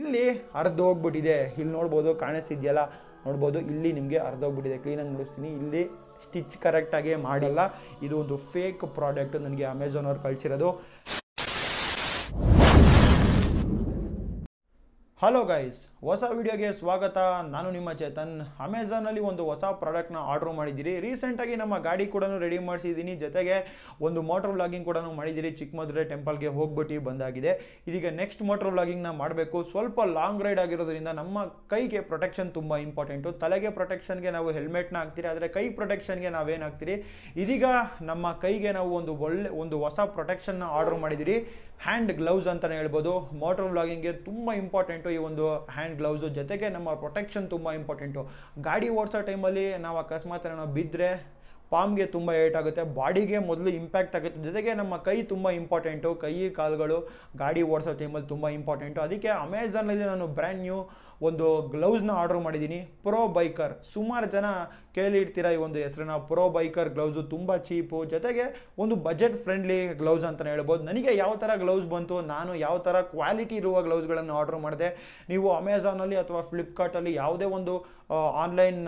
ಇಲ್ಲಿ ಹೋಗ್ಬಿಟ್ಟಿದೆ ಇಲ್ಲಿ ನೋಡ್ಬೋದು ಕಾಣಿಸ್ತಿದೆಯಲ್ಲ ನೋಡ್ಬೋದು ಇಲ್ಲಿ ನಿಮಗೆ ಹೋಗ್ಬಿಟ್ಟಿದೆ ಕ್ಲೀನಾಗಿ ನೋಡಿಸ್ತೀನಿ ಇಲ್ಲಿ ಸ್ಟಿಚ್ ಕರೆಕ್ಟಾಗಿ ಮಾಡಲ್ಲ ಇದು ಒಂದು ಫೇಕ್ ಪ್ರಾಡಕ್ಟ್ ನನಗೆ ಅಮೆಝಾನ್ ಅವ್ರು ಕಳಿಸಿರೋದು ಹಲೋ ಗೈಸ್ ಹೊಸ ವಿಡಿಯೋಗೆ ಸ್ವಾಗತ ನಾನು ನಿಮ್ಮ ಚೇತನ್ ಅಮೆಝಾನಲ್ಲಿ ಒಂದು ಹೊಸ ಪ್ರಾಡಕ್ಟ್ನ ಆರ್ಡ್ರ್ ಮಾಡಿದ್ದೀರಿ ರೀಸೆಂಟಾಗಿ ನಮ್ಮ ಗಾಡಿ ಕೂಡ ರೆಡಿ ಮಾಡಿಸಿದ್ದೀನಿ ಜೊತೆಗೆ ಒಂದು ಮೋಟ್ರ್ ವ್ಲಾಗಿಂಗ್ ಕೂಡ ಮಾಡಿದ್ದೀರಿ ಚಿಕ್ಕಮದುರೆ ಟೆಂಪಲ್ಗೆ ಹೋಗ್ಬಿಟ್ಟು ಬಂದಾಗಿದೆ ಇದೀಗ ನೆಕ್ಸ್ಟ್ ಮೋಟ್ರ್ ವ್ಲಾಗಿಂಗ್ನ ಮಾಡಬೇಕು ಸ್ವಲ್ಪ ಲಾಂಗ್ ರೈಡ್ ಆಗಿರೋದ್ರಿಂದ ನಮ್ಮ ಕೈಗೆ ಪ್ರೊಟೆಕ್ಷನ್ ತುಂಬ ಇಂಪಾರ್ಟೆಂಟು ತಲೆಗೆ ಪ್ರೊಟೆಕ್ಷನ್ಗೆ ನಾವು ಹೆಲ್ಮೆಟ್ನ ಹಾಕ್ತೀರಿ ಆದರೆ ಕೈ ಪ್ರೊಟೆಕ್ಷನ್ಗೆ ನಾವೇನು ಹಾಕ್ತೀರಿ ಇದೀಗ ನಮ್ಮ ಕೈಗೆ ನಾವು ಒಂದು ಒಳ್ಳೆ ಒಂದು ಹೊಸ ಪ್ರೊಟೆಕ್ಷನ್ನ ಆರ್ಡ್ರ್ ಮಾಡಿದ್ದೀರಿ ಹ್ಯಾಂಡ್ ಗ್ಲೌಸ್ ಅಂತಲೇ ಹೇಳ್ಬೋದು ಮೋಟರ್ ವ್ಲಾಗಿಂಗ್ಗೆ ತುಂಬ ಇಂಪಾರ್ಟೆಂಟು ಈ ಒಂದು ಹ್ಯಾಂಡ್ ಗ್ಲೌಸು ಜೊತೆಗೆ ನಮ್ಮ ಪ್ರೊಟೆಕ್ಷನ್ ತುಂಬ ಇಂಪಾರ್ಟೆಂಟು ಗಾಡಿ ಓಡಿಸೋ ಟೈಮಲ್ಲಿ ನಾವು ಅಕಸ್ಮಾತ್ ನಾವು ಬಿದ್ದರೆ ಪಾಮ್ಗೆ ತುಂಬ ಏಟ್ ಆಗುತ್ತೆ ಬಾಡಿಗೆ ಮೊದಲು ಇಂಪ್ಯಾಕ್ಟ್ ಆಗುತ್ತೆ ಜೊತೆಗೆ ನಮ್ಮ ಕೈ ತುಂಬ ಇಂಪಾರ್ಟೆಂಟು ಕೈ ಕಾಲುಗಳು ಗಾಡಿ ಓಡಿಸೋ ಟೈಮಲ್ಲಿ ತುಂಬ ಇಂಪಾರ್ಟೆಂಟು ಅದಕ್ಕೆ ಅಮೆಝಾನಲ್ಲಿ ನಾನು ಬ್ರ್ಯಾಂಡ್ ನ್ಯೂ ಒಂದು ಗ್ಲೌಸ್ನ ಆರ್ಡರ್ ಮಾಡಿದ್ದೀನಿ ಪ್ರೋ ಬೈಕರ್ ಸುಮಾರು ಜನ ಕೇಳಿಡ್ತೀರಾ ಈ ಒಂದು ಹೆಸರನ್ನ ಪ್ರೋ ಬೈಕರ್ ಗ್ಲೌಸು ತುಂಬ ಚೀಪು ಜೊತೆಗೆ ಒಂದು ಬಜೆಟ್ ಫ್ರೆಂಡ್ಲಿ ಗ್ಲೌಸ್ ಅಂತಲೇ ಹೇಳ್ಬೋದು ನನಗೆ ಯಾವ ಥರ ಗ್ಲೌಸ್ ಬಂತು ನಾನು ಯಾವ ಥರ ಕ್ವಾಲಿಟಿ ಇರುವ ಗ್ಲೌಸ್ಗಳನ್ನು ಆರ್ಡರ್ ಮಾಡಿದೆ ನೀವು ಅಮೆಝಾನಲ್ಲಿ ಅಥವಾ ಫ್ಲಿಪ್ಕಾರ್ಟಲ್ಲಿ ಯಾವುದೇ ಒಂದು ಆನ್ಲೈನ್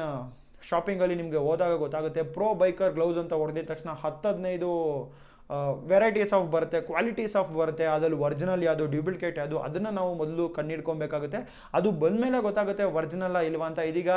ಶಾಪಿಂಗಲ್ಲಿ ನಿಮಗೆ ಹೋದಾಗ ಗೊತ್ತಾಗುತ್ತೆ ಪ್ರೋ ಬೈಕರ್ ಗ್ಲೌಸ್ ಅಂತ ಹೊಡೆದಿದ ತಕ್ಷಣ ಹತ್ತು ಹದಿನೈದು ವೆರೈಟೀಸ್ ಆಫ್ ಬರುತ್ತೆ ಕ್ವಾಲಿಟೀಸ್ ಆಫ್ ಬರುತ್ತೆ ಅದರಲ್ಲಿ ಒರಿಜಿನಲ್ ಯಾವುದು ಡ್ಯೂಪ್ಲಿಕೇಟ್ ಯಾವುದು ಅದನ್ನು ನಾವು ಮೊದಲು ಕಣ್ಣಿಡ್ಕೊಬೇಕಾಗುತ್ತೆ ಅದು ಬಂದ ಮೇಲೆ ಗೊತ್ತಾಗುತ್ತೆ ಒರಿಜಿನಲ್ಲ ಇಲ್ವಾ ಅಂತ ಇದೀಗ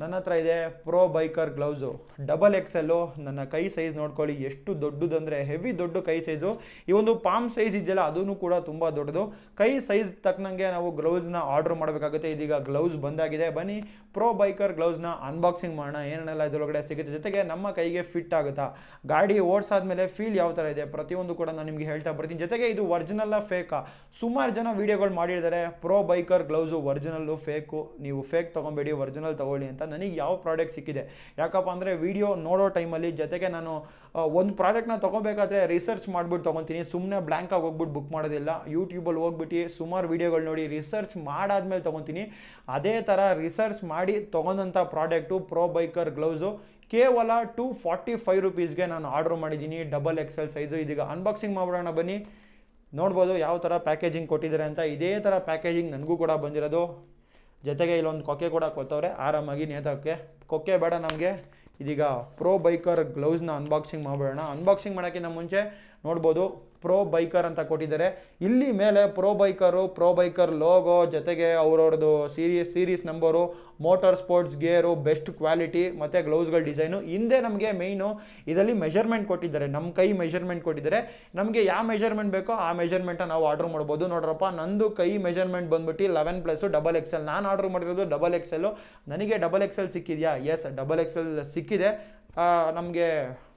ನನ್ನ ಹತ್ರ ಇದೆ pro biker gloves double XL ನನ್ನ ಕೈ ಸೈಜ್ ನೋಡ್ಕೊಳ್ಳಿ ಎಷ್ಟು ದೊಡ್ಡದಂದರೆ ಹೆವಿ ದೊಡ್ಡ ಕೈ ಸೈಜು ಈ ಒಂದು ಪಾಮ್ ಸೈಜ್ ಇದೆಯಲ್ಲ ಅದೂ ಕೂಡ ತುಂಬ ದೊಡ್ಡದು ಕೈ ಸೈಜ್ ತಕ್ಕನಂಗೆ ನಾವು ಗ್ಲೌಸ್ನ ಆರ್ಡರ್ ಮಾಡಬೇಕಾಗುತ್ತೆ ಇದೀಗ ಗ್ಲೌಸ್ ಬಂದಾಗಿದೆ ಬನ್ನಿ ಪ್ರೋ ಬೈಕರ್ ಗ್ಲೌಸ್ನ ಅನ್ಬಾಕ್ಸಿಂಗ್ ಮಾಡೋಣ ಏನೇನೆಲ್ಲ ಇದರೊಳಗಡೆ ಸಿಗುತ್ತೆ ಜೊತೆಗೆ ನಮ್ಮ ಕೈಗೆ ಫಿಟ್ ಆಗುತ್ತಾ ಗಾಡಿ ಓಡಿಸಾದ್ಮೇಲೆ ಫೀಲ್ ಯಾವ ಥರ ಇದೆ ಪ್ರತಿಯೊಂದು ಕೂಡ ನಾನು ನಿಮಗೆ ಹೇಳ್ತಾ ಬರ್ತೀನಿ ಜೊತೆಗೆ ಇದು ಒರಿಜಿನಲ್ಲ ಫೇಕಾ ಸುಮಾರು ಜನ ವೀಡಿಯೋಗಳು ಮಾಡಿದ್ದಾರೆ pro biker gloves original fake ನೀವು ಫೇಕ್ ತಗೊಬೇಡಿ ಒರಿಜಿನಲ್ ತೊಗೊಳ್ಳಿ ಅಂತ ನನಗೆ ಯಾವ ಪ್ರಾಡಕ್ಟ್ ಸಿಕ್ಕಿದೆ ಯಾಕಪ್ಪ ಅಂದರೆ ವೀಡಿಯೋ ನೋಡೋ ಟೈಮಲ್ಲಿ ಜೊತೆಗೆ ನಾನು ಒಂದು ಪ್ರಾಡಕ್ಟ್ನ ತೊಗೋಬೇಕಾದ್ರೆ ರಿಸರ್ಚ್ ಮಾಡಿಬಿಟ್ಟು ತೊಗೊತೀನಿ ಸುಮ್ಮನೆ ಬ್ಲ್ಯಾಂಕಾಗಿ ಹೋಗ್ಬಿಟ್ಟು ಬುಕ್ ಮಾಡೋದಿಲ್ಲ ಯೂಟ್ಯೂಬಲ್ಲಿ ಹೋಗ್ಬಿಟ್ಟು ಸುಮಾರು ವೀಡಿಯೋಗಳು ನೋಡಿ ರಿಸರ್ಚ್ ಮಾಡಾದ್ಮೇಲೆ ತೊಗೊತೀನಿ ಅದೇ ಥರ ರಿಸರ್ಚ್ ಮಾಡಿ ತೊಗೊಂಡಂಥ ಪ್ರಾಡಕ್ಟು ಪ್ರೋ ಬೈಕರ್ ಗ್ಲೌಸು ಕೇವಲ ಟು ಫಾರ್ಟಿ ಫೈವ್ ರುಪೀಸ್ಗೆ ನಾನು ಆರ್ಡರ್ ಮಾಡಿದ್ದೀನಿ ಡಬಲ್ ಎಕ್ಸೆಲ್ ಸೈಜು ಇದೀಗ ಅನ್ಬಾಕ್ಸಿಂಗ್ ಮಾಡೋಣ ಬನ್ನಿ ನೋಡ್ಬೋದು ಯಾವ ಥರ ಪ್ಯಾಕೇಜಿಂಗ್ ಕೊಟ್ಟಿದ್ದಾರೆ ಅಂತ ಇದೇ ಥರ ಪ್ಯಾಕೇಜಿಂಗ್ ನನಗೂ ಕೂಡ ಬಂದಿರೋದು ಜೊತೆಗೆ ಇಲ್ಲೊಂದು ಕೊಕ್ಕೆ ಕೂಡ ಕೊತ್ತವ್ರೆ ಆರಾಮಾಗಿ ನೇತಾಕೆ ಕೊಕ್ಕೆ ಬೇಡ ನಮಗೆ ಇದೀಗ ಪ್ರೋ ಬೈಕರ್ ಗ್ಲೌಸ್ನ ಅನ್ಬಾಕ್ಸಿಂಗ್ ಮಾಡ್ಬಿಡೋಣ ಅನ್ಬಾಕ್ಸಿಂಗ್ ಮಾಡೋಕ್ಕಿಂತ ಮುಂಚೆ ನೋಡ್ಬೋದು ಪ್ರೋ ಬೈಕರ್ ಅಂತ ಕೊಟ್ಟಿದ್ದಾರೆ ಇಲ್ಲಿ ಮೇಲೆ pro biker pro biker logo ಜೊತೆಗೆ ಅವ್ರವ್ರದ್ದು series series number motor sports gear best quality ಮತ್ತು ಗ್ಲೌಸ್ಗಳ ಡಿಸೈನು ಹಿಂದೆ ನಮಗೆ ಮೇಯ್ನು ಇದರಲ್ಲಿ ಮೆಷರ್ಮೆಂಟ್ ಕೊಟ್ಟಿದ್ದಾರೆ ನಮ್ಮ ಕೈ ಮೆಷರ್ಮೆಂಟ್ ಕೊಟ್ಟಿದ್ದಾರೆ ನಮಗೆ ಯಾವ ಮೆಷರ್ಮೆಂಟ್ ಬೇಕೋ ಆ ಮೆಜರ್ಮೆಂಟನ್ನು ನಾವು ಆರ್ಡರ್ ಮಾಡ್ಬೋದು ನೋಡ್ರಪ್ಪ ನಂದು ಕೈ ಮೆಷರ್ಮೆಂಟ್ ಬಂದ್ಬಿಟ್ಟು ಲೆವೆನ್ ಪ್ಲಸ್ಸು ಡಬಲ್ ಎಲ್ ನಾನು ಆರ್ಡರ್ ಮಾಡಿರೋದು ಡಬಲ್ ಎಕ್ಸೆಲ್ಲು ನನಗೆ ಡಬಲ್ ಎಲ್ ಸಿಕ್ಕಿದೆಯಾ ಎಸ್ ಡಬಲ್ ಎಕ್ಸೆಲ್ ಸಿಕ್ಕಿದೆ ನಮಗೆ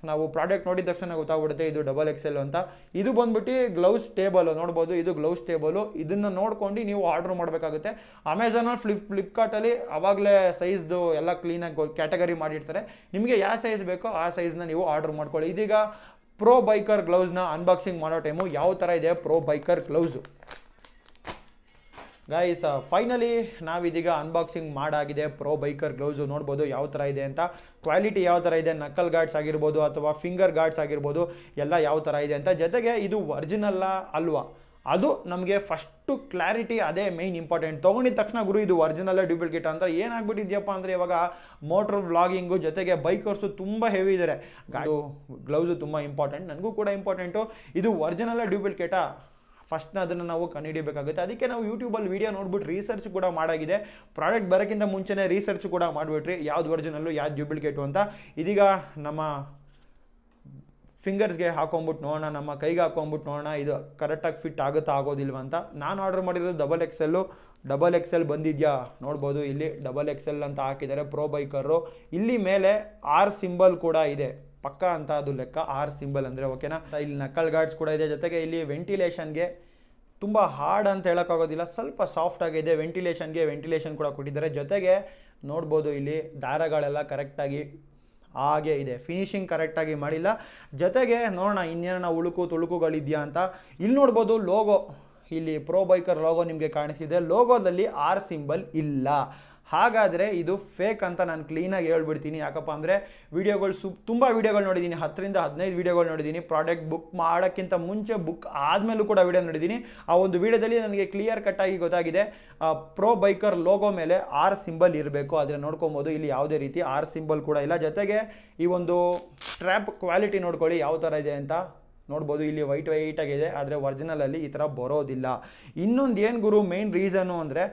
ನಾವು ಪ್ರಾಡಕ್ಟ್ ನೋಡಿದ ತಕ್ಷಣ ಗೊತ್ತಾಗ್ಬಿಡುತ್ತೆ ಇದು ಡಬಲ್ ಎಕ್ಸೆಲ್ ಅಂತ ಇದು ಬಂದ್ಬಿಟ್ಟು ಗ್ಲೌಸ್ ಟೇಬಲ್ ನೋಡ್ಬೋದು ಇದು ಗ್ಲೌಸ್ ಟೇಬಲು ಇದನ್ನು ನೋಡ್ಕೊಂಡು ನೀವು ಆರ್ಡ್ರ್ ಮಾಡಬೇಕಾಗುತ್ತೆ ಅಮೆಝಾನಲ್ಲಿ ಫ್ಲಿಪ್ ಫ್ಲಿಪ್ಕಾರ್ಟಲ್ಲಿ ಅವಾಗಲೇ ಸೈಜ್ದು ಎಲ್ಲ ಕ್ಲೀನಾಗಿ ಕ್ಯಾಟಗರಿ ಮಾಡಿರ್ತಾರೆ ನಿಮಗೆ ಯಾವ ಸೈಜ್ ಬೇಕೋ ಆ ಸೈಜ್ನ ನೀವು ಆರ್ಡ್ರ್ ಮಾಡ್ಕೊಳ್ಳಿ ಇದೀಗ ಪ್ರೋ ಬೈಕರ್ ಗ್ಲೌಸ್ನ ಅನ್ಬಾಕ್ಸಿಂಗ್ ಮಾಡೋ ಟೈಮು ಯಾವ ಥರ ಇದೆ pro biker gloves guys finally ನಾವಿದೀಗ ಅನ್ಬಾಕ್ಸಿಂಗ್ ಮಾಡಾಗಿದೆ ಪ್ರೋ ಬೈಕರ್ ಗ್ಲೌಸು ನೋಡ್ಬೋದು ಯಾವ ಥರ ಇದೆ ಅಂತ ಕ್ವಾಲಿಟಿ ಯಾವ ಥರ ಇದೆ ನಕಲ್ ಗಾರ್ಡ್ಸ್ ಆಗಿರ್ಬೋದು ಅಥವಾ ಫಿಂಗರ್ ಗಾರ್ಡ್ಸ್ ಆಗಿರ್ಬೋದು ಎಲ್ಲ ಯಾವ ಥರ ಇದೆ ಅಂತ ಜೊತೆಗೆ ಇದು ಒರಿಜಿನಲ್ಲ ಅಲ್ವಾ ಅದು ನಮಗೆ ಫಸ್ಟು ಕ್ಲಾರಿಟಿ ಅದೇ ಮೇಯ್ನ್ ಇಂಪಾರ್ಟೆಂಟ್ ತೊಗೊಂಡಿದ ತಕ್ಷಣ ಗುರು ಇದು ಒರಿಜಿನಲ್ ಡ್ಯೂಪ್ಲಿಕೇಟ್ ಅಂತ ಏನಾಗ್ಬಿಟ್ಟಿದ್ಯಪ್ಪ ಅಂದರೆ ಇವಾಗ ಮೋಟ್ರ್ ವ್ಲಾಗಿಂಗು ಜೊತೆಗೆ ಬೈಕರ್ಸು ತುಂಬ ಹೆವಿ ಇದ್ದಾರೆ ಗಾಡು ಗ್ಲೌಸು ತುಂಬ ಇಂಪಾರ್ಟೆಂಟ್ ನನಗೂ ಕೂಡ ಇಂಪಾರ್ಟೆಂಟು ಇದು ಒರಿಜಿನಲ್ಲ ಡ್ಯೂಪ್ಲಿಕೇಟಾ ಫಸ್ಟ್ನ ಅದನ್ನು ನಾವು ಕಂಡುಹಿಡಿಯಬೇಕಾಗುತ್ತೆ ಅದಕ್ಕೆ ನಾವು ಯೂಟ್ಯೂಬಲ್ಲಿ ವೀಡಿಯೋ ನೋಡ್ಬಿಟ್ಟು ರಿಸರ್ಚ್ ಕೂಡ ಮಾಡಾಗಿದೆ ಪ್ರಾಡಕ್ಟ್ ಬರೋಕ್ಕಿಂತ ಮುಂಚೆನೇ ರಿಸರ್ಚ್ ಕೂಡ ಮಾಡಿಬಿಟ್ರಿ ಯಾವ್ದು ವರ್ಜನಲ್ಲೂ ಯಾವ್ದು ಡ್ಯೂಪ್ಲಿಕೇಟು ಅಂತ ಇದೀಗ ನಮ್ಮ ಫಿಂಗರ್ಸ್ಗೆ ಹಾಕೊಂಬಿಟ್ಟು ನೋಡೋಣ ನಮ್ಮ ಕೈಗೆ ಹಾಕೊಂಬಿಟ್ಟು ನೋಡೋಣ ಇದು ಕರೆಕ್ಟಾಗಿ ಫಿಟ್ ಆಗುತ್ತಾ ಆಗೋದಿಲ್ವ ಅಂತ ನಾನು ಆರ್ಡರ್ ಮಾಡಿರೋದು ಡಬಲ್ ಎಕ್ಸೆಲ್ಲು ಡಬಲ್ ಎಕ್ಸೆಲ್ ಬಂದಿದೆಯಾ ನೋಡ್ಬೋದು ಇಲ್ಲಿ ಡಬಲ್ ಎಕ್ಸೆಲ್ ಅಂತ ಹಾಕಿದ್ದಾರೆ ಪ್ರೋ ಬೈಕರು ಇಲ್ಲಿ ಮೇಲೆ ಆರ್ ಸಿಂಬಲ್ ಕೂಡ ಇದೆ ಪಕ್ಕ ಅಂತ ಅದು ಲೆಕ್ಕ ಆರ್ ಸಿಂಬಲ್ ಅಂದರೆ ಓಕೆನಾ ಇಲ್ಲಿ ನಕಲ್ ಗಾರ್ಡ್ಸ್ ಕೂಡ ಇದೆ ಜೊತೆಗೆ ಇಲ್ಲಿ ವೆಂಟಿಲೇಷನ್ಗೆ ತುಂಬ ಹಾರ್ಡ್ ಅಂತ ಹೇಳೋಕ್ಕಾಗೋದಿಲ್ಲ ಸ್ವಲ್ಪ ಸಾಫ್ಟ್ ಆಗಿದೆ ವೆಂಟಿಲೇಷನ್ಗೆ ವೆಂಟಿಲೇಷನ್ ಕೂಡ ಕೊಟ್ಟಿದ್ದಾರೆ ಜೊತೆಗೆ ನೋಡ್ಬೋದು ಇಲ್ಲಿ ದಾರಗಳೆಲ್ಲ ಕರೆಕ್ಟಾಗಿ ಹಾಗೆ ಇದೆ ಫಿನಿಶಿಂಗ್ ಕರೆಕ್ಟಾಗಿ ಮಾಡಿಲ್ಲ ಜೊತೆಗೆ ನೋಡೋಣ ಇನ್ನೇನೋ ಉಳುಕು ತುಳುಕುಗಳಿದೆಯಾ ಅಂತ ಇಲ್ಲಿ ನೋಡ್ಬೋದು ಲೋಗೋ ಇಲ್ಲಿ ಪ್ರೋ ಬೈಕರ್ ಲೋಗೋ ನಿಮಗೆ ಕಾಣಿಸಿದೆ ಲೋಗೋದಲ್ಲಿ ಆರ್ ಸಿಂಬಲ್ ಇಲ್ಲ ಹಾಗಾದರೆ ಇದು ಫೇಕ್ ಅಂತ ನಾನು ಕ್ಲೀನಾಗಿ ಹೇಳ್ಬಿಡ್ತೀನಿ ಯಾಕಪ್ಪ ಅಂದರೆ ವೀಡಿಯೋಗಳು ಸು ತುಂಬ ವೀಡಿಯೋಗಳು ನೋಡಿದ್ದೀನಿ ಹತ್ತರಿಂದ ಹದಿನೈದು ವೀಡಿಯೋಗಳು ನೋಡಿದ್ದೀನಿ ಪ್ರಾಡಕ್ಟ್ ಬುಕ್ ಮಾಡೋಕ್ಕಿಂತ ಮುಂಚೆ ಬುಕ್ ಆದಮೇಲೂ ಕೂಡ ವೀಡಿಯೋ ನೋಡಿದ್ದೀನಿ ಆ ಒಂದು ವೀಡಿಯೋದಲ್ಲಿ ನನಗೆ ಕ್ಲಿಯರ್ ಕಟ್ಟಾಗಿ ಗೊತ್ತಾಗಿದೆ ಪ್ರೋ ಬೈಕರ್ ಲೋಗೋ ಮೇಲೆ ಆರ್ ಸಿಂಬಲ್ ಇರಬೇಕು ಆದರೆ ನೋಡ್ಕೊಬೋದು ಇಲ್ಲಿ ಯಾವುದೇ ರೀತಿ ಆರ್ ಸಿಂಬಲ್ ಕೂಡ ಇಲ್ಲ ಜೊತೆಗೆ ಈ ಒಂದು ಟ್ರ್ಯಾಪ್ ಕ್ವಾಲಿಟಿ ನೋಡ್ಕೊಳ್ಳಿ ಯಾವ ಥರ ಇದೆ ಅಂತ ನೋಡ್ಬೋದು ಇಲ್ಲಿ ವೈಟ್ ವೈಟಾಗಿದೆ ಆದರೆ ಒರ್ಜಿನಲಲ್ಲಿ ಈ ಥರ ಬರೋದಿಲ್ಲ ಇನ್ನೊಂದು ಏನು ಗುರು ಮೇನ್ ರೀಸನು ಅಂದರೆ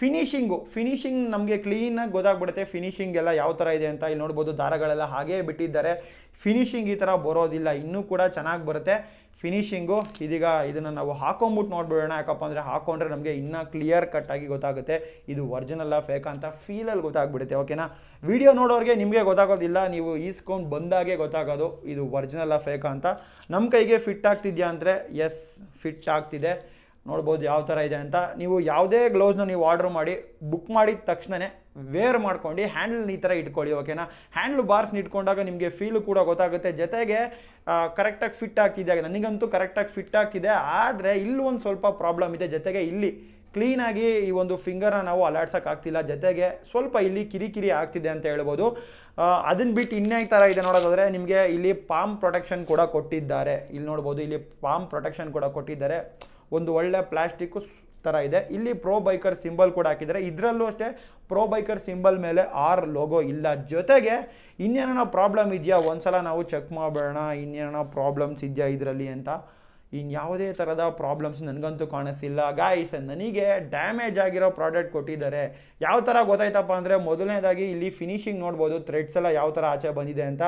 ಫಿನಿಷಿಂಗು ಫಿನಿಷಿಂಗ್ ನಮಗೆ ಕ್ಲೀನಾಗಿ ಗೊತ್ತಾಗ್ಬಿಡುತ್ತೆ ಫಿನಿಷಿಂಗ್ ಎಲ್ಲ ಯಾವ ಥರ ಇದೆ ಅಂತ ಇಲ್ಲಿ ನೋಡ್ಬೋದು ದಾರಗಳೆಲ್ಲ ಹಾಗೇ ಬಿಟ್ಟಿದ್ದಾರೆ ಫಿನಿಷಿಂಗ್ ಈ ಥರ ಬರೋದಿಲ್ಲ ಇನ್ನೂ ಕೂಡ ಚೆನ್ನಾಗಿ ಬರುತ್ತೆ ಫಿನಿಷಿಂಗು ಇದೀಗ ಇದನ್ನು ನಾವು ಹಾಕೊಂಬಿಟ್ಟು ನೋಡ್ಬಿಡೋಣ ಯಾಕಪ್ಪ ಅಂದರೆ ಹಾಕೊಂಡ್ರೆ ನಮಗೆ ಇನ್ನೂ ಕ್ಲಿಯರ್ ಕಟ್ ಆಗಿ ಗೊತ್ತಾಗುತ್ತೆ ಇದು ಒರ್ಜಿನಲ್ಲ ಫೇಕ್ ಅಂತ ಫೀಲಲ್ಲಿ ಗೊತ್ತಾಗ್ಬಿಡುತ್ತೆ ಓಕೆನಾ ವಿಡಿಯೋ ನೋಡೋರಿಗೆ ನಿಮಗೆ ಗೊತ್ತಾಗೋದಿಲ್ಲ ನೀವು ಈಸ್ಕೊಂಡು ಬಂದಾಗೆ ಗೊತ್ತಾಗೋದು ಇದು ಒರ್ಜಿನಲ್ಲ ಫೇಕ್ ಅಂತ ನಮ್ಮ ಕೈಗೆ ಫಿಟ್ ಆಗ್ತಿದ್ಯಾ ಅಂದರೆ ಎಸ್ ಫಿಟ್ ಆಗ್ತಿದೆ ನೋಡ್ಬೋದು ಯಾವ ಥರ ಇದೆ ಅಂತ ನೀವು ಯಾವುದೇ ಗ್ಲೌಸ್ನ ನೀವು ಆರ್ಡರ್ ಮಾಡಿ ಬುಕ್ ಮಾಡಿದ ತಕ್ಷಣವೇ ವೇರ್ ಮಾಡ್ಕೊಂಡು ಹ್ಯಾಂಡಲ್ ಈ ಥರ ಇಟ್ಕೊಳ್ಳಿ ಓಕೆನಾ ಹ್ಯಾಂಡ್ಲ್ ಬಾರ್ಸ್ನ ಇಟ್ಕೊಂಡಾಗ ನಿಮಗೆ ಫೀಲು ಕೂಡ ಗೊತ್ತಾಗುತ್ತೆ ಜೊತೆಗೆ ಕರೆಕ್ಟಾಗಿ ಫಿಟ್ ಆಗ್ತಿದೆ ನನಗಂತೂ ಕರೆಕ್ಟಾಗಿ ಫಿಟ್ ಆಗ್ತಿದೆ ಆದರೆ ಇಲ್ಲಿ ಒಂದು ಸ್ವಲ್ಪ ಪ್ರಾಬ್ಲಮ್ ಇದೆ ಜೊತೆಗೆ ಇಲ್ಲಿ ಕ್ಲೀನಾಗಿ ಈ ಒಂದು ಫಿಂಗರನ್ನ ನಾವು ಅಲಾಡ್ಸೋಕ್ಕಾಗ್ತಿಲ್ಲ ಜೊತೆಗೆ ಸ್ವಲ್ಪ ಇಲ್ಲಿ ಕಿರಿಕಿರಿ ಆಗ್ತಿದೆ ಅಂತ ಹೇಳ್ಬೋದು ಅದನ್ನು ಬಿಟ್ಟು ಇನ್ನೇ ಥರ ಇದೆ ನೋಡೋದಾದರೆ ನಿಮಗೆ ಇಲ್ಲಿ ಪಾಮ್ ಪ್ರೊಟೆಕ್ಷನ್ ಕೂಡ ಕೊಟ್ಟಿದ್ದಾರೆ ಇಲ್ಲಿ ನೋಡ್ಬೋದು ಇಲ್ಲಿ ಪಾಮ್ ಪ್ರೊಟೆಕ್ಷನ್ ಕೂಡ ಕೊಟ್ಟಿದ್ದಾರೆ ಒಂದು ಒಳ್ಳೆ ಪ್ಲಾಸ್ಟಿಕ್ ತರ ಇದೆ ಇಲ್ಲಿ ಪ್ರೋ ಬೈಕರ್ ಸಿಂಬಲ್ ಕೂಡ ಹಾಕಿದ್ದಾರೆ ಇದರಲ್ಲೂ ಅಷ್ಟೇ ಪ್ರೋ ಬೈಕರ್ ಸಿಂಬಲ್ ಮೇಲೆ ಆರ್ ಲೋಗೋ ಇಲ್ಲ ಜೊತೆಗೆ ಇನ್ನೇನೋ ಪ್ರಾಬ್ಲಮ್ ಇದೆಯಾ ಒಂದ್ಸಲ ನಾವು ಚೆಕ್ ಮಾಡಬೇಡ ಇನ್ನೇನೋ ಪ್ರಾಬ್ಲಮ್ಸ್ ಇದೆಯಾ ಇದರಲ್ಲಿ ಅಂತ ಇನ್ನು ಯಾವುದೇ ಥರದ ಪ್ರಾಬ್ಲಮ್ಸ್ ನನಗಂತೂ ಕಾಣಿಸ್ತಿಲ್ಲ ಗಾಯ್ಸ್ ನನಗೆ ಡ್ಯಾಮೇಜ್ ಆಗಿರೋ ಪ್ರಾಡಕ್ಟ್ ಕೊಟ್ಟಿದ್ದಾರೆ ಯಾವ ಥರ ಗೊತ್ತಾಯ್ತಪ್ಪ ಅಂದರೆ ಮೊದಲನೇದಾಗಿ ಇಲ್ಲಿ ಫಿನಿಷಿಂಗ್ ನೋಡ್ಬೋದು ಥ್ರೆಡ್ಸ್ ಎಲ್ಲ ಯಾವ ಥರ ಆಚೆ ಬಂದಿದೆ ಅಂತ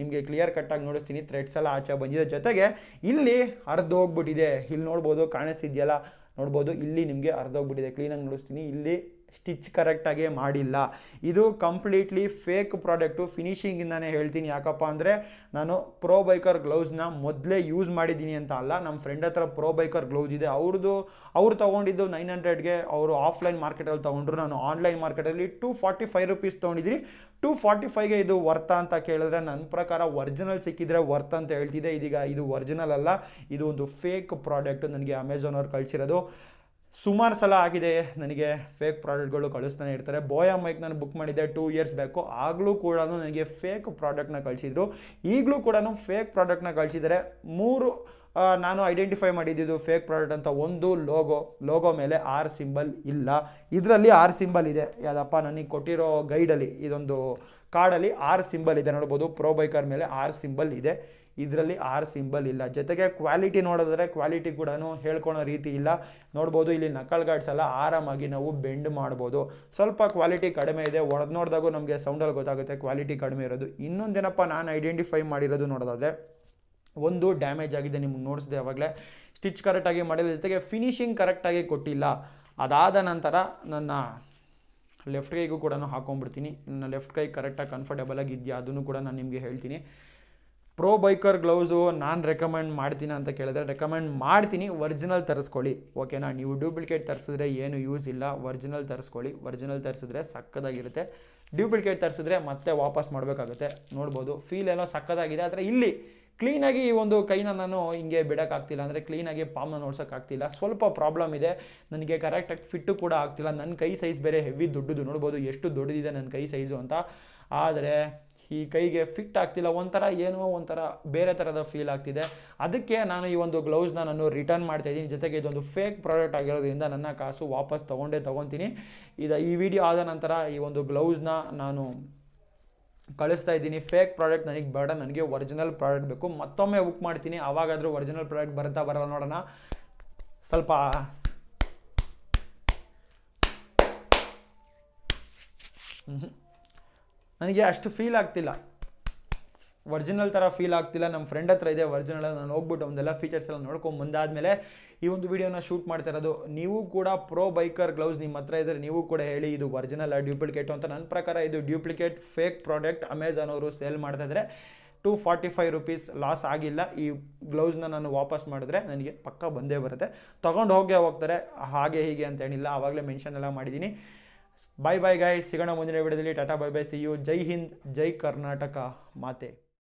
ನಿಮಗೆ ಕ್ಲಿಯರ್ ಕಟ್ಟಾಗಿ ನೋಡಿಸ್ತೀನಿ ಥ್ರೆಡ್ಸ್ ಎಲ್ಲ ಆಚೆ ಬಂದಿದೆ ಜೊತೆಗೆ ಇಲ್ಲಿ ಅರ್ಧೋಗ್ಬಿಟ್ಟಿದೆ ಇಲ್ಲಿ ನೋಡ್ಬೋದು ಕಾಣಿಸ್ತಿದೆಯಲ್ಲ ನೋಡ್ಬೋದು ಇಲ್ಲಿ ನಿಮಗೆ ಹೋಗ್ಬಿಟ್ಟಿದೆ ಕ್ಲೀನಾಗಿ ನೋಡಿಸ್ತೀನಿ ಇಲ್ಲಿ ಸ್ಟಿಚ್ ಕರೆಕ್ಟಾಗಿ ಮಾಡಿಲ್ಲ ಇದು ಕಂಪ್ಲೀಟ್ಲಿ ಫೇಕ್ ಪ್ರಾಡಕ್ಟು ಫಿನಿಷಿಂಗಿಂದನೇ ಹೇಳ್ತೀನಿ ಯಾಕಪ್ಪ ಅಂದರೆ ನಾನು ಪ್ರೋ ಬೈಕರ್ ಗ್ಲೌಸ್ನ ಮೊದಲೇ ಯೂಸ್ ಮಾಡಿದ್ದೀನಿ ಅಂತ ಅಲ್ಲ ನಮ್ಮ ಫ್ರೆಂಡ್ ಹತ್ರ ಪ್ರೋ ಬೈಕರ್ ಗ್ಲೌಸ್ ಇದೆ ಅವ್ರದ್ದು ಅವ್ರು ತೊಗೊಂಡಿದ್ದು ನೈನ್ ಹಂಡ್ರೆಡ್ಗೆ ಅವರು ಆಫ್ಲೈನ್ ಮಾರ್ಕೆಟಲ್ಲಿ ತೊಗೊಂಡ್ರು ನಾನು ಆನ್ಲೈನ್ ಮಾರ್ಕೆಟಲ್ಲಿ ಟೂ ಫಾರ್ಟಿ ಫೈವ್ ರುಪೀಸ್ ತೊಗೊಂಡಿದ್ದೀನಿ ಟೂ ಫಾರ್ಟಿ ಫೈವ್ಗೆ ಇದು ವರ್ತ ಅಂತ ಕೇಳಿದ್ರೆ ನನ್ನ ಪ್ರಕಾರ ಒರಿಜಿನಲ್ ಸಿಕ್ಕಿದ್ರೆ ವರ್ತ್ ಅಂತ ಹೇಳ್ತಿದೆ ಇದೀಗ ಇದು ಒರ್ಜಿನಲ್ ಅಲ್ಲ ಇದು ಒಂದು ಫೇಕ್ ಪ್ರಾಡಕ್ಟ್ ನನಗೆ ಅಮೆಝಾನವ್ರು ಕಳಿಸಿರೋದು ಸುಮಾರು ಸಲ ಆಗಿದೆ ನನಗೆ ಫೇಕ್ ಪ್ರಾಡಕ್ಟ್ಗಳು ಕಳಿಸ್ತಾನೆ ಇರ್ತಾರೆ ಬೋಯಾ ಮೈಕ್ ನಾನು ಬುಕ್ ಮಾಡಿದ್ದೆ ಟೂ ಇಯರ್ಸ್ ಬ್ಯಾಕು ಆಗಲೂ ಕೂಡ ನನಗೆ ಫೇಕ್ ಪ್ರಾಡಕ್ಟ್ನ ಕಳಿಸಿದ್ರು ಈಗಲೂ ಕೂಡ ಫೇಕ್ ಪ್ರಾಡಕ್ಟ್ನ ಕಳಿಸಿದರೆ ಮೂರು ನಾನು ಐಡೆಂಟಿಫೈ ಮಾಡಿದ್ದು ಫೇಕ್ ಪ್ರಾಡಕ್ಟ್ ಅಂತ ಒಂದು ಲೋಗೋ ಲೋಗೋ ಮೇಲೆ ಆರ್ ಸಿಂಬಲ್ ಇಲ್ಲ ಇದರಲ್ಲಿ ಆರ್ ಸಿಂಬಲ್ ಇದೆ ಯಾವುದಪ್ಪ ನನಗೆ ಕೊಟ್ಟಿರೋ ಗೈಡಲ್ಲಿ ಇದೊಂದು ಕಾರ್ಡಲ್ಲಿ ಆರ್ ಸಿಂಬಲ್ ಇದೆ ನೋಡ್ಬೋದು ಬೈಕರ್ ಮೇಲೆ ಆರ್ ಸಿಂಬಲ್ ಇದೆ ಇದರಲ್ಲಿ ಆರ್ ಸಿಂಬಲ್ ಇಲ್ಲ ಜೊತೆಗೆ ಕ್ವಾಲಿಟಿ ನೋಡಿದ್ರೆ ಕ್ವಾಲಿಟಿ ಕೂಡ ಹೇಳ್ಕೊಳ್ಳೋ ರೀತಿ ಇಲ್ಲ ನೋಡ್ಬೋದು ಇಲ್ಲಿ ನಕಲ್ ಗಾರ್ಡ್ಸ್ ಎಲ್ಲ ಆರಾಮಾಗಿ ನಾವು ಬೆಂಡ್ ಮಾಡ್ಬೋದು ಸ್ವಲ್ಪ ಕ್ವಾಲಿಟಿ ಕಡಿಮೆ ಇದೆ ಒಡೆದು ನೋಡಿದಾಗೂ ನಮಗೆ ಸೌಂಡಲ್ಲಿ ಗೊತ್ತಾಗುತ್ತೆ ಕ್ವಾಲಿಟಿ ಕಡಿಮೆ ಇರೋದು ಇನ್ನೊಂದೇನಪ್ಪ ನಾನು ಐಡೆಂಟಿಫೈ ಮಾಡಿರೋದು ನೋಡೋದಾದರೆ ಒಂದು ಡ್ಯಾಮೇಜ್ ಆಗಿದೆ ನಿಮ್ಗೆ ನೋಡಿಸಿದೆ ಆವಾಗಲೇ ಸ್ಟಿಚ್ ಕರೆಕ್ಟಾಗಿ ಮಾಡಿಲ್ಲ ಜೊತೆಗೆ ಫಿನಿಷಿಂಗ್ ಕರೆಕ್ಟಾಗಿ ಕೊಟ್ಟಿಲ್ಲ ಅದಾದ ನಂತರ ನನ್ನ ಲೆಫ್ಟ್ ಕೈಗೂ ಕೂಡ ಹಾಕೊಂಡ್ಬಿಡ್ತೀನಿ ನನ್ನ ಲೆಫ್ಟ್ ಕೈ ಕರೆಕ್ಟಾಗಿ ಕಂಫರ್ಟಬಲ್ ಆಗಿದೆಯಾ ಅದನ್ನು ಕೂಡ ನಾನು ನಿಮಗೆ ಹೇಳ್ತೀನಿ ಪ್ರೋ ಬೈಕರ್ ಗ್ಲೌಸು ನಾನು ರೆಕಮೆಂಡ್ ಮಾಡ್ತೀನಿ ಅಂತ ಕೇಳಿದ್ರೆ ರೆಕಮೆಂಡ್ ಮಾಡ್ತೀನಿ ಒರಿಜಿನಲ್ ತರಿಸ್ಕೊಳ್ಳಿ ಓಕೆನಾ ನೀವು ಡೂಪ್ಲಿಕೇಟ್ ತರಿಸಿದ್ರೆ ಏನು ಯೂಸ್ ಇಲ್ಲ ಒರಿಜಿನಲ್ ತರಿಸ್ಕೊಳ್ಳಿ ಒರಿಜಿನಲ್ ತರಿಸಿದ್ರೆ ಸಕ್ಕದಾಗಿರುತ್ತೆ ಡ್ಯೂಪ್ಲಿಕೇಟ್ ತರಿಸಿದ್ರೆ ಮತ್ತೆ ವಾಪಸ್ ಮಾಡಬೇಕಾಗುತ್ತೆ ನೋಡ್ಬೋದು ಫೀಲ್ ಏನೋ ಸಕ್ಕದಾಗಿದೆ ಆದರೆ ಇಲ್ಲಿ ಕ್ಲೀನಾಗಿ ಈ ಒಂದು ಕೈನ ನಾನು ಹಿಂಗೆ ಬಿಡೋಕ್ಕಾಗ್ತಿಲ್ಲ ಅಂದರೆ ಕ್ಲೀನಾಗಿ ಪಾಮ್ನ ನೋಡ್ಸೋಕ್ಕಾಗ್ತಿಲ್ಲ ಸ್ವಲ್ಪ ಪ್ರಾಬ್ಲಮ್ ಇದೆ ನನಗೆ ಕರೆಕ್ಟಾಗಿ ಫಿಟ್ಟು ಕೂಡ ಆಗ್ತಿಲ್ಲ ನನ್ನ ಕೈ ಸೈಜ್ ಬೇರೆ ಹೆವಿ ದೊಡ್ಡದು ನೋಡ್ಬೋದು ಎಷ್ಟು ದೊಡ್ಡದಿದೆ ನನ್ನ ಕೈ ಸೈಜು ಅಂತ ಆದರೆ ಈ ಕೈಗೆ ಫಿಟ್ ಆಗ್ತಿಲ್ಲ ಒಂಥರ ಏನೋ ಒಂಥರ ಬೇರೆ ಥರದ ಫೀಲ್ ಆಗ್ತಿದೆ ಅದಕ್ಕೆ ನಾನು ಈ ಒಂದು ಗ್ಲೌಸ್ನ ನಾನು ರಿಟರ್ನ್ ಮಾಡ್ತಾ ಇದ್ದೀನಿ ಜೊತೆಗೆ ಇದೊಂದು ಫೇಕ್ ಪ್ರಾಡಕ್ಟ್ ಆಗಿರೋದ್ರಿಂದ ನನ್ನ ಕಾಸು ವಾಪಸ್ ತೊಗೊಂಡೇ ತೊಗೊತೀನಿ ಇದು ಈ ವಿಡಿಯೋ ಆದ ನಂತರ ಈ ಒಂದು ಗ್ಲೌಸ್ನ ನಾನು ಕಳಿಸ್ತಾ ಇದ್ದೀನಿ ಫೇಕ್ ಪ್ರಾಡಕ್ಟ್ ನನಗೆ ಬೇಡ ನನಗೆ ಒರಿಜಿನಲ್ ಪ್ರಾಡಕ್ಟ್ ಬೇಕು ಮತ್ತೊಮ್ಮೆ ಬುಕ್ ಮಾಡ್ತೀನಿ ಆವಾಗಾದರೂ ಒರಿಜಿನಲ್ ಪ್ರಾಡಕ್ಟ್ ಬರ್ತಾ ಬರಲ್ಲ ನೋಡೋಣ ಸ್ವಲ್ಪ ಹ್ಞೂ ನನಗೆ ಅಷ್ಟು ಫೀಲ್ ಆಗ್ತಿಲ್ಲ ಒರಿಜಿನಲ್ ಥರ ಫೀಲ್ ಆಗ್ತಿಲ್ಲ ನಮ್ಮ ಫ್ರೆಂಡ್ ಹತ್ರ ಇದೆ ಒರಿಜಿನಲ್ ನಾನು ಹೋಗ್ಬಿಟ್ಟು ಒಂದೆಲ್ಲ ಫೀಚರ್ಸ್ ಎಲ್ಲ ನೋಡ್ಕೊಂಡು ಬಂದಾದಮೇಲೆ ಈ ಒಂದು ವೀಡಿಯೋನ ಶೂಟ್ ಮಾಡ್ತಾ ಇರೋದು ನೀವು ಕೂಡ ಪ್ರೋ ಬೈಕರ್ ಗ್ಲೌಸ್ ನಿಮ್ಮ ಹತ್ರ ಇದ್ದರೆ ನೀವು ಕೂಡ ಹೇಳಿ ಇದು ಒರಿಜಿನಲ್ ಡ್ಯೂಪ್ಲಿಕೇಟು ಅಂತ ನನ್ನ ಪ್ರಕಾರ ಇದು ಡ್ಯೂಪ್ಲಿಕೇಟ್ ಫೇಕ್ ಪ್ರಾಡಕ್ಟ್ ಅಮೆಝಾನ್ ಅವರು ಸೇಲ್ ಮಾಡ್ತಾ two two forty five rupees loss ಆಗಿಲ್ಲ ಈ ಗ್ಲೌಸ್ನ ನಾನು ವಾಪಸ್ ಮಾಡಿದ್ರೆ ನನಗೆ ಪಕ್ಕ ಬಂದೇ ಬರುತ್ತೆ ತೊಗೊಂಡು ಹೋಗೇ ಹೋಗ್ತಾರೆ ಹಾಗೆ ಹೀಗೆ ಅಂತ ಏನಿಲ್ಲ ಆವಾಗಲೇ ಮೆನ್ಷನ್ ಎಲ್ಲ ಮಾಡಿದ್ದೀನಿ ಬಾಯ್ ಬಾಯ್ ಗಾಯ್ ಸಿಗೋಣ ಮುಂದಿನ ವಿಡಿಯೋದಲ್ಲಿ tata bye bye see you Jai Hind Jai Karnataka ಮಾತೆ